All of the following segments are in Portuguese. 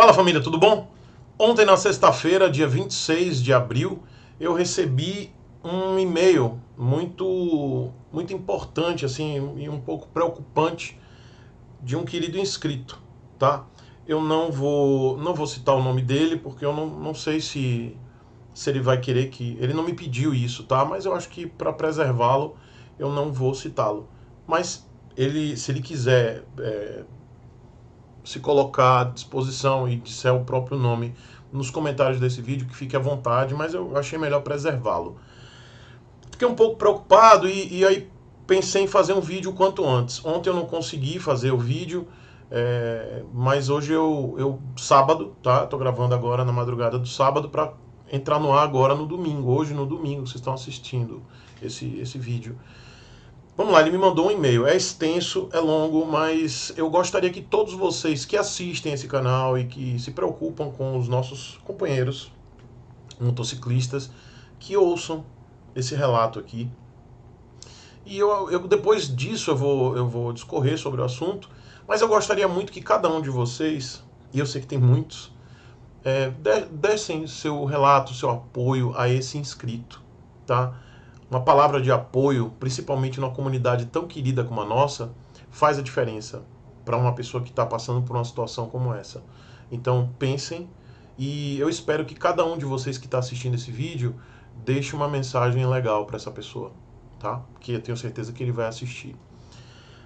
Fala família, tudo bom? Ontem, na sexta-feira, dia 26 de abril, eu recebi um e-mail muito, muito importante assim, e um pouco preocupante de um querido inscrito. Tá? Eu não vou, não vou citar o nome dele porque eu não, não sei se, se ele vai querer que. Ele não me pediu isso, tá? Mas eu acho que para preservá-lo eu não vou citá-lo. Mas ele, se ele quiser é, se colocar à disposição e disser o próprio nome nos comentários desse vídeo, que fique à vontade, mas eu achei melhor preservá-lo. Fiquei um pouco preocupado e, e, aí pensei em fazer um vídeo quanto antes. Ontem eu não consegui fazer o vídeo, é, mas hoje eu, eu, sábado, tá? Tô gravando agora na madrugada do sábado para entrar no ar agora no domingo, hoje no domingo, vocês estão assistindo esse, esse vídeo. Vamos lá, ele me mandou um e-mail. É extenso, é longo, mas eu gostaria que todos vocês que assistem esse canal e que se preocupam com os nossos companheiros motociclistas que ouçam esse relato aqui. E eu, eu depois disso eu vou, eu vou discorrer sobre o assunto, mas eu gostaria muito que cada um de vocês, e eu sei que tem muitos, é, dessem seu relato, seu apoio a esse inscrito, tá? uma palavra de apoio, principalmente numa comunidade tão querida como a nossa, faz a diferença para uma pessoa que está passando por uma situação como essa. Então pensem e eu espero que cada um de vocês que está assistindo esse vídeo deixe uma mensagem legal para essa pessoa, tá? Que eu tenho certeza que ele vai assistir.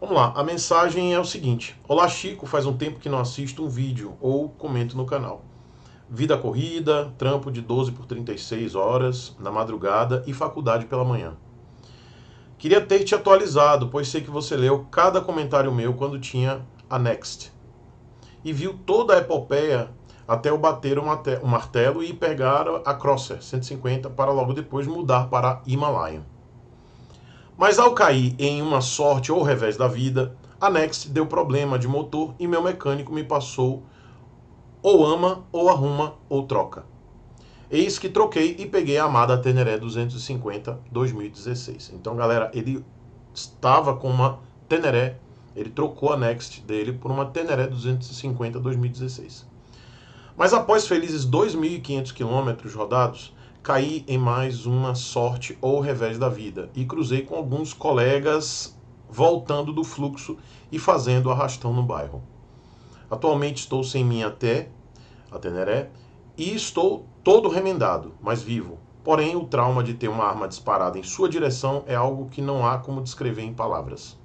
Vamos lá, a mensagem é o seguinte: Olá Chico, faz um tempo que não assisto um vídeo ou comento no canal vida corrida, trampo de 12 por 36 horas na madrugada e faculdade pela manhã. Queria ter te atualizado, pois sei que você leu cada comentário meu quando tinha a Next e viu toda a epopeia até eu bater o martelo e pegar a Crosser 150 para logo depois mudar para Himalayan. Mas ao cair em uma sorte ou revés da vida, a Next deu problema de motor e meu mecânico me passou ou ama, ou arruma, ou troca. Eis que troquei e peguei a amada Teneré 250 2016. Então, galera, ele estava com uma Teneré, ele trocou a Next dele por uma Teneré 250 2016. Mas após felizes 2.500 quilômetros rodados, caí em mais uma sorte ou revés da vida e cruzei com alguns colegas voltando do fluxo e fazendo arrastão no bairro. Atualmente estou sem minha T, a Teneré, e estou todo remendado, mas vivo. Porém, o trauma de ter uma arma disparada em sua direção é algo que não há como descrever em palavras.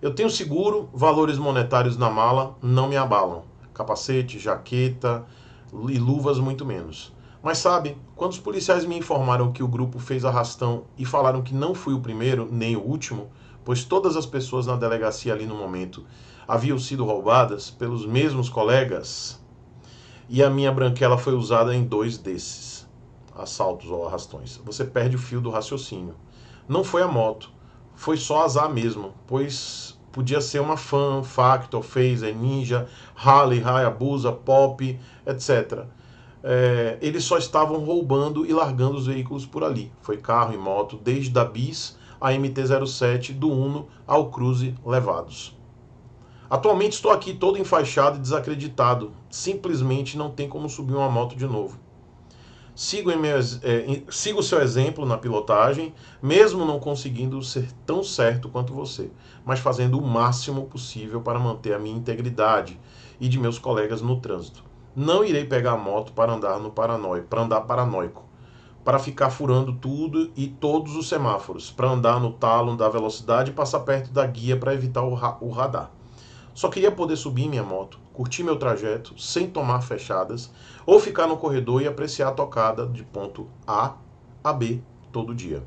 Eu tenho seguro, valores monetários na mala não me abalam. Capacete, jaqueta e luvas muito menos. Mas sabe, quando os policiais me informaram que o grupo fez arrastão e falaram que não fui o primeiro nem o último, pois todas as pessoas na delegacia ali no momento haviam sido roubadas pelos mesmos colegas e a minha branquela foi usada em dois desses assaltos ou arrastões. Você perde o fio do raciocínio. Não foi a moto, foi só azar mesmo, pois podia ser uma Fan, Factor, Phaser, Ninja, Harley, Hayabusa, Pop, etc. É, eles só estavam roubando e largando os veículos por ali. Foi carro e moto, desde a Bis a MT-07, do Uno ao Cruze levados. Atualmente estou aqui todo enfaixado e desacreditado. Simplesmente não tem como subir uma moto de novo. Sigo, meu, é, sigo seu exemplo na pilotagem, mesmo não conseguindo ser tão certo quanto você, mas fazendo o máximo possível para manter a minha integridade e de meus colegas no trânsito. Não irei pegar a moto para andar no paranoico, para andar paranoico, para ficar furando tudo e todos os semáforos, para andar no talo da velocidade e passar perto da guia para evitar o, ra o radar. Só queria poder subir minha moto, curtir meu trajeto sem tomar fechadas ou ficar no corredor e apreciar a tocada de ponto A a B todo dia.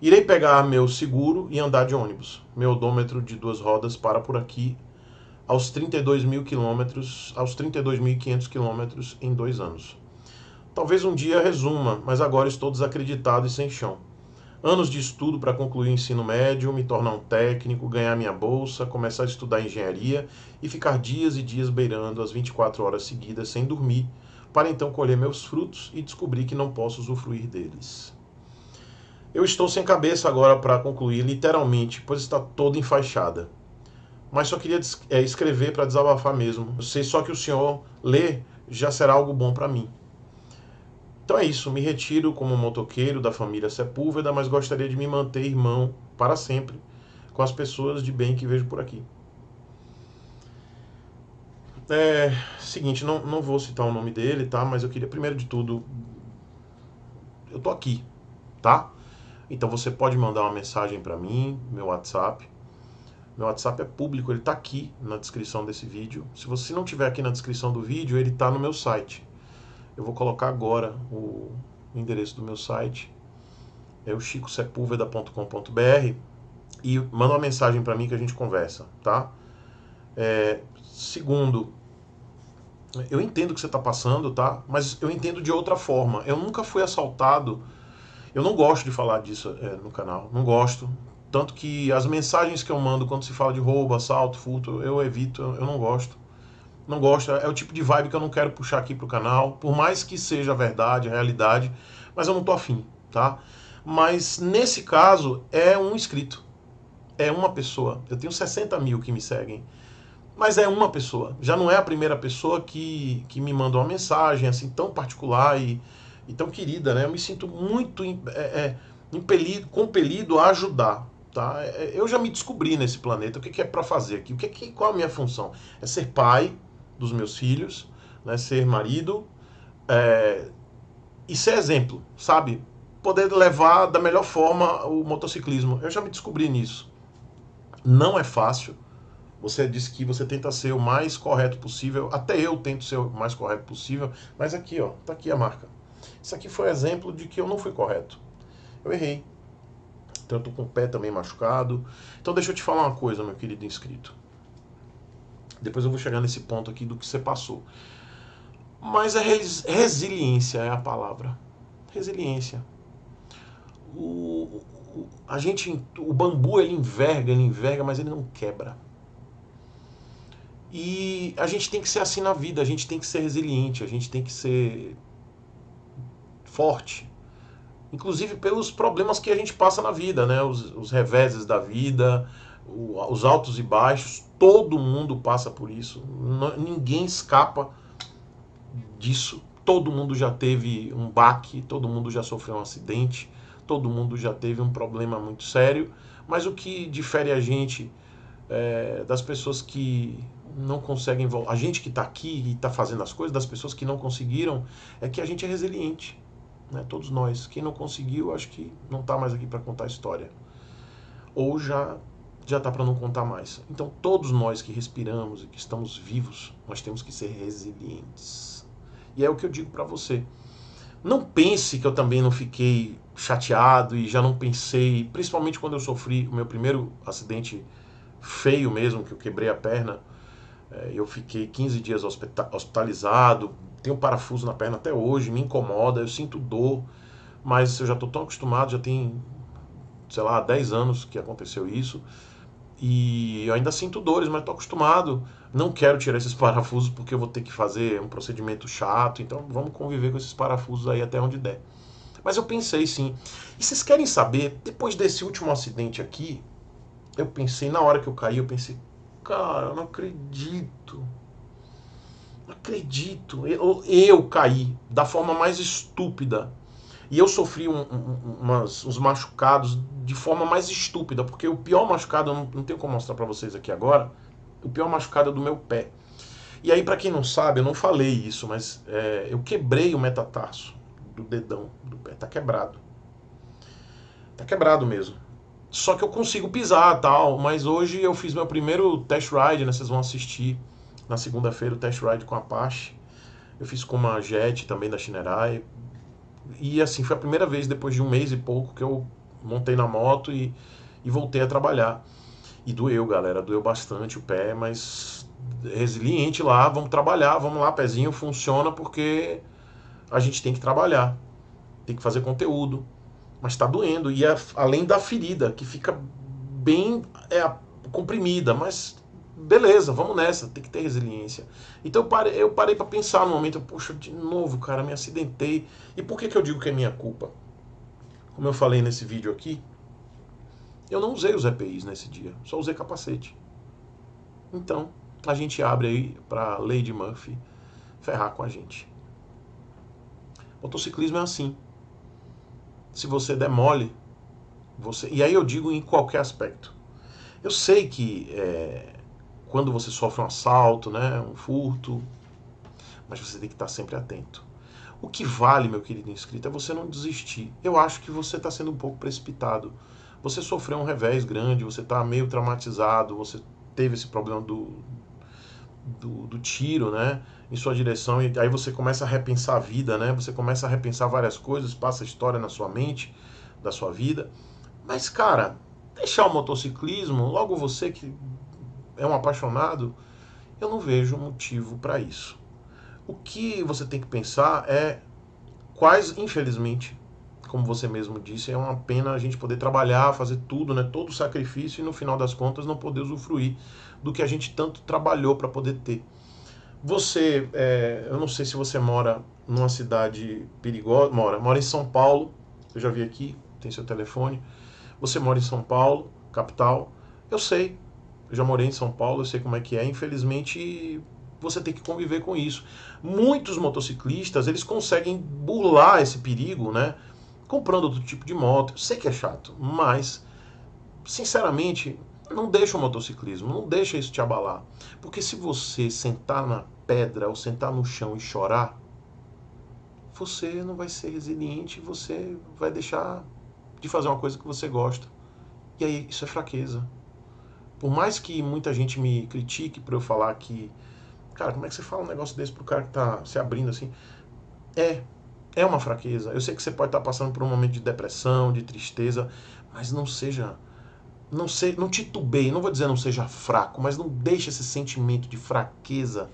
Irei pegar meu seguro e andar de ônibus. Meu odômetro de duas rodas para por aqui aos 32 mil quilômetros, aos 32.500 quilômetros em dois anos. Talvez um dia resuma, mas agora estou desacreditado e sem chão anos de estudo para concluir o ensino médio, me tornar um técnico, ganhar minha bolsa, começar a estudar engenharia e ficar dias e dias beirando as 24 horas seguidas sem dormir, para então colher meus frutos e descobrir que não posso usufruir deles. Eu estou sem cabeça agora para concluir, literalmente, pois está toda enfaixada. Mas só queria eh, escrever para desabafar mesmo. Eu sei só que o senhor ler já será algo bom para mim. Então é isso, me retiro como motoqueiro da família Sepúlveda, mas gostaria de me manter irmão para sempre com as pessoas de bem que vejo por aqui. É, seguinte, não, não vou citar o nome dele, tá? Mas eu queria, primeiro de tudo, eu tô aqui, tá? Então você pode mandar uma mensagem para mim, meu WhatsApp. Meu WhatsApp é público, ele tá aqui na descrição desse vídeo. Se você não tiver aqui na descrição do vídeo, ele tá no meu site. Eu vou colocar agora o endereço do meu site, é o chicosepulveda.com.br e manda uma mensagem para mim que a gente conversa, tá? É, segundo, eu entendo que você está passando, tá? Mas eu entendo de outra forma. Eu nunca fui assaltado. Eu não gosto de falar disso é, no canal, não gosto. Tanto que as mensagens que eu mando quando se fala de roubo, assalto, furto, eu evito, eu não gosto não gosto, é o tipo de vibe que eu não quero puxar aqui pro canal, por mais que seja verdade, realidade, mas eu não tô afim, tá? Mas nesse caso é um inscrito, é uma pessoa. Eu tenho 60 mil que me seguem, mas é uma pessoa. Já não é a primeira pessoa que, que me manda uma mensagem assim tão particular e, e tão querida, né? Eu me sinto muito é, é, impelido, compelido a ajudar, tá? É, é, eu já me descobri nesse planeta, o que, que é para fazer aqui, o que, que qual a minha função? É ser pai, dos meus filhos, né? ser marido é, e ser exemplo, sabe? Poder levar da melhor forma o motociclismo. Eu já me descobri nisso. Não é fácil. Você disse que você tenta ser o mais correto possível. Até eu tento ser o mais correto possível. Mas aqui, ó, tá aqui a marca. Isso aqui foi exemplo de que eu não fui correto. Eu errei. Então eu tô com o pé também machucado. Então deixa eu te falar uma coisa, meu querido inscrito. Depois eu vou chegar nesse ponto aqui do que você passou. Mas a é res resiliência é a palavra. Resiliência. O, o, a gente, o bambu ele enverga, ele enverga, mas ele não quebra. E a gente tem que ser assim na vida, a gente tem que ser resiliente, a gente tem que ser forte. Inclusive pelos problemas que a gente passa na vida, né? Os, os reveses da vida, os altos e baixos, todo mundo passa por isso, ninguém escapa disso. Todo mundo já teve um baque, todo mundo já sofreu um acidente, todo mundo já teve um problema muito sério, mas o que difere a gente é, das pessoas que não conseguem a gente que está aqui e está fazendo as coisas, das pessoas que não conseguiram, é que a gente é resiliente, né? todos nós. Quem não conseguiu, acho que não está mais aqui para contar a história. Ou já já está para não contar mais. Então, todos nós que respiramos e que estamos vivos, nós temos que ser resilientes. E é o que eu digo para você. Não pense que eu também não fiquei chateado e já não pensei, principalmente quando eu sofri o meu primeiro acidente feio mesmo, que eu quebrei a perna. É, eu fiquei 15 dias hospitalizado, tenho um parafuso na perna até hoje, me incomoda, eu sinto dor, mas eu já estou tão acostumado, já tem, sei lá, 10 anos que aconteceu isso e eu ainda sinto dores, mas estou acostumado. Não quero tirar esses parafusos porque eu vou ter que fazer um procedimento chato, então vamos conviver com esses parafusos aí até onde der. Mas eu pensei sim. E vocês querem saber, depois desse último acidente aqui, eu pensei, na hora que eu caí, eu pensei, cara, eu não acredito. Não acredito. Eu, eu caí da forma mais estúpida e eu sofri um, um, umas, uns machucados de forma mais estúpida, porque o pior machucado, não, não tenho como mostrar para vocês aqui agora, o pior machucado é do meu pé. E aí, para quem não sabe, eu não falei isso, mas é, eu quebrei o metatarso do dedão do pé, tá quebrado. Tá quebrado mesmo. Só que eu consigo pisar tal, mas hoje eu fiz meu primeiro test ride, né? Vocês vão assistir na segunda-feira o test ride com a Apache. Eu fiz com uma Jet também da Shinerai, e assim, foi a primeira vez depois de um mês e pouco que eu montei na moto e, e voltei a trabalhar. E doeu, galera, doeu bastante o pé, mas resiliente lá, vamos trabalhar, vamos lá, pezinho, funciona porque a gente tem que trabalhar, tem que fazer conteúdo, mas está doendo. E a, além da ferida, que fica bem é, comprimida, mas beleza, vamos nessa, tem que ter resiliência. Então eu parei, eu parei para pensar no momento, poxa, de novo, cara, me acidentei. E por que, que eu digo que é minha culpa? Como eu falei nesse vídeo aqui, eu não usei os EPIs nesse dia, só usei capacete. Então, a gente abre aí para Lady Murphy ferrar com a gente. Motociclismo é assim. Se você der mole, você... e aí eu digo em qualquer aspecto. Eu sei que é quando você sofre um assalto, né, um furto, mas você tem que estar sempre atento. O que vale, meu querido inscrito, é você não desistir. Eu acho que você está sendo um pouco precipitado. Você sofreu um revés grande, você está meio traumatizado, você teve esse problema do, do, do, tiro, né, em sua direção, e aí você começa a repensar a vida, né, você começa a repensar várias coisas, passa a história na sua mente, da sua vida. Mas, cara, deixar o motociclismo, logo você que é um apaixonado, eu não vejo motivo para isso. O que você tem que pensar é quais, infelizmente, como você mesmo disse, é uma pena a gente poder trabalhar, fazer tudo, né, todo o sacrifício e no final das contas não poder usufruir do que a gente tanto trabalhou para poder ter. Você, é, eu não sei se você mora numa cidade perigosa, mora, mora em São Paulo, eu já vi aqui, tem seu telefone. Você mora em São Paulo, capital. Eu sei, já morei em São Paulo, eu sei como é que é. Infelizmente, você tem que conviver com isso. Muitos motociclistas, eles conseguem burlar esse perigo, né? Comprando outro tipo de moto. Sei que é chato, mas sinceramente, não deixa o motociclismo, não deixa isso te abalar. Porque se você sentar na pedra ou sentar no chão e chorar, você não vai ser resiliente, você vai deixar de fazer uma coisa que você gosta. E aí isso é fraqueza. Por mais que muita gente me critique para eu falar que, cara, como é que você fala um negócio desse pro cara que tá se abrindo assim? É, é uma fraqueza. Eu sei que você pode estar tá passando por um momento de depressão, de tristeza, mas não seja não sei, não titubeie, não vou dizer não seja fraco, mas não deixe esse sentimento de fraqueza,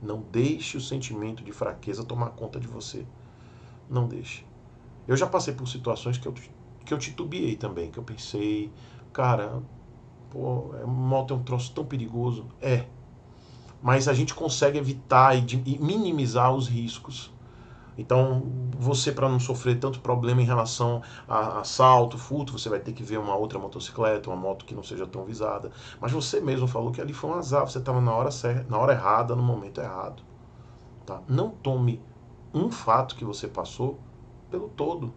não deixe o sentimento de fraqueza tomar conta de você. Não deixe. Eu já passei por situações que eu, que eu titubeei também, que eu pensei, cara, Pô, é moto é um troço tão perigoso. É. Mas a gente consegue evitar e, e minimizar os riscos. Então, você, para não sofrer tanto problema em relação a assalto, furto, você vai ter que ver uma outra motocicleta, uma moto que não seja tão visada. Mas você mesmo falou que ali foi um azar, você estava na hora, certa, na hora errada, no momento errado. Tá? Não tome um fato que você passou pelo todo.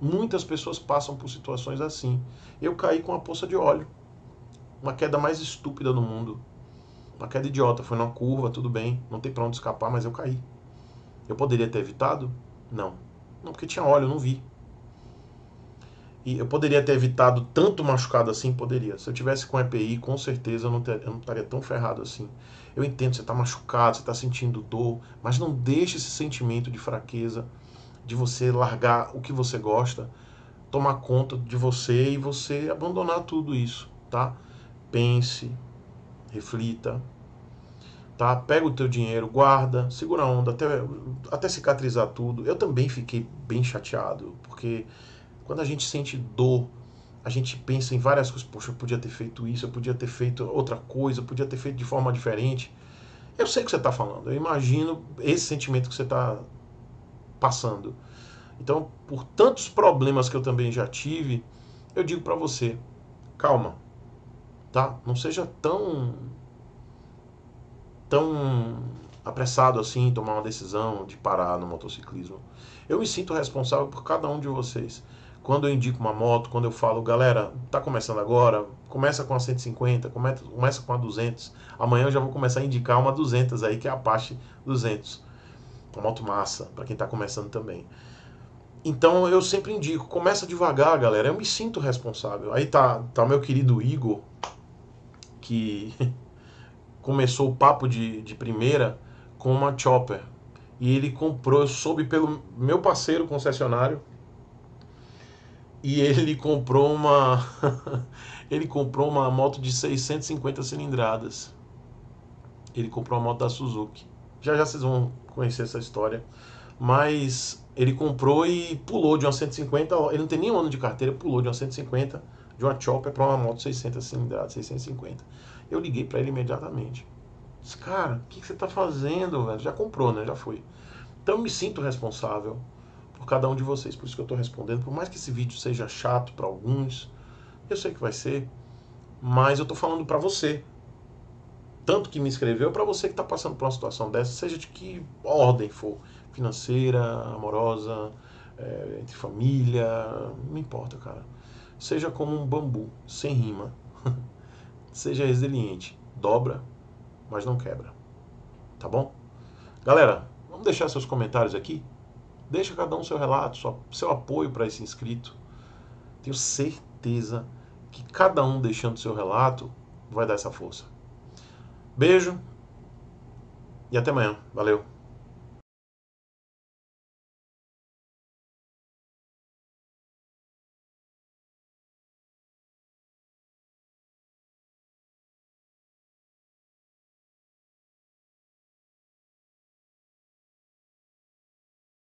Muitas pessoas passam por situações assim. Eu caí com uma poça de óleo uma queda mais estúpida do mundo. Uma queda idiota, foi numa curva, tudo bem, não tem pra onde escapar, mas eu caí. Eu poderia ter evitado? Não. Não, porque tinha óleo, eu não vi. E eu poderia ter evitado tanto machucado assim? Poderia. Se eu tivesse com EPI, com certeza eu não, ter, eu não estaria tão ferrado assim. Eu entendo, você está machucado, você está sentindo dor, mas não deixe esse sentimento de fraqueza, de você largar o que você gosta, tomar conta de você e você abandonar tudo isso, tá? pense, reflita, tá? Pega o teu dinheiro, guarda, segura a onda até, até cicatrizar tudo. Eu também fiquei bem chateado, porque quando a gente sente dor, a gente pensa em várias coisas. Poxa, eu podia ter feito isso, eu podia ter feito outra coisa, eu podia ter feito de forma diferente. Eu sei o que você está falando, eu imagino esse sentimento que você está passando. Então, por tantos problemas que eu também já tive, eu digo para você, calma, tá? Não seja tão tão apressado assim em tomar uma decisão de parar no motociclismo. Eu me sinto responsável por cada um de vocês. Quando eu indico uma moto, quando eu falo, galera, tá começando agora, começa com a 150, começa, começa com a 200. Amanhã eu já vou começar a indicar uma 200 aí, que é a Apache 200. Uma moto massa, para quem está começando também. Então eu sempre indico, começa devagar, galera. Eu me sinto responsável. Aí tá, tá meu querido Igor, que começou o papo de, de primeira com uma Chopper. E ele comprou, eu soube pelo meu parceiro concessionário. E ele comprou uma ele comprou uma moto de 650 cilindradas. Ele comprou uma moto da Suzuki. Já já vocês vão conhecer essa história. Mas ele comprou e pulou de uma 150, ele não tem nenhum ano de carteira, pulou de uma 150 de uma Chopper para uma moto 600 cilindrada 650. Eu liguei para ele imediatamente. Disse, cara, o que, que, você está fazendo? Velho? Já comprou, né? Já foi. Então eu me sinto responsável por cada um de vocês. Por isso que eu estou respondendo. Por mais que esse vídeo seja chato para alguns, eu sei que vai ser, mas eu estou falando para você. Tanto que me escreveu, para você que está passando por uma situação dessa, seja de que ordem for financeira, amorosa, é, entre família, não importa, cara Seja como um bambu, sem rima. Seja resiliente. Dobra, mas não quebra. Tá bom? Galera, vamos deixar seus comentários aqui. Deixa cada um seu relato, seu apoio para esse inscrito. Tenho certeza que cada um deixando seu relato vai dar essa força. Beijo e até amanhã. Valeu!